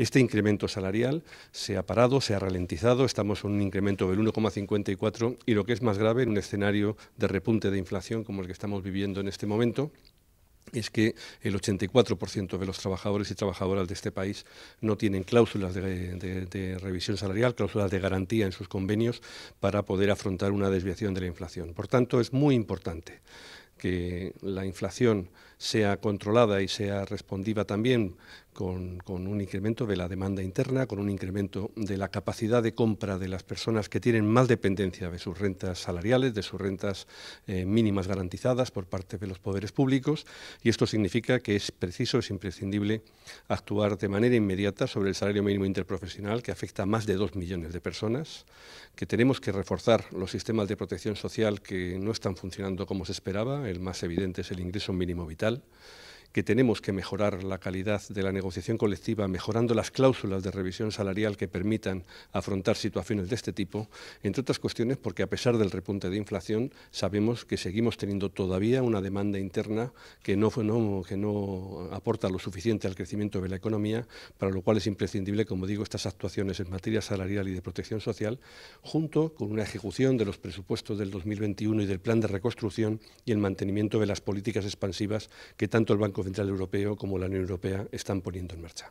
Este incremento salarial se ha parado, se ha ralentizado, estamos en un incremento del 1,54 y lo que es más grave en un escenario de repunte de inflación como el que estamos viviendo en este momento es que el 84% de los trabajadores y trabajadoras de este país no tienen cláusulas de, revisión salarial, cláusulas de garantía en sus convenios para poder afrontar una desviación de la inflación. Por tanto, es muy importante que la inflación sea controlada y sea respondiva también con, un incremento de la demanda interna, con un incremento de la capacidad de compra de las personas que tienen más dependencia de sus rentas salariales, de sus rentas eh, mínimas garantizadas por parte de los poderes públicos. Y esto significa que es preciso, es imprescindible actuar de manera inmediata sobre el salario mínimo interprofesional que afecta a más de dos millones de personas, que tenemos que reforzar los sistemas de protección social que no están funcionando como se esperaba el más evidente es el ingreso mínimo vital, que tenemos que mejorar la calidad de la negociación colectiva, mejorando las cláusulas de revisión salarial que permitan afrontar situaciones de este tipo, entre otras cuestiones porque a pesar del repunte de inflación sabemos que seguimos teniendo todavía una demanda interna que no, que no aporta lo suficiente al crecimiento de la economía, para lo cual es imprescindible, como digo, estas actuaciones en materia salarial y de protección social, junto con una ejecución de los presupuestos del 2021 y del plan de reconstrucción y el mantenimiento de las políticas expansivas que tanto el Banco Central Europeo como la Unión Europea están poniendo en marcha.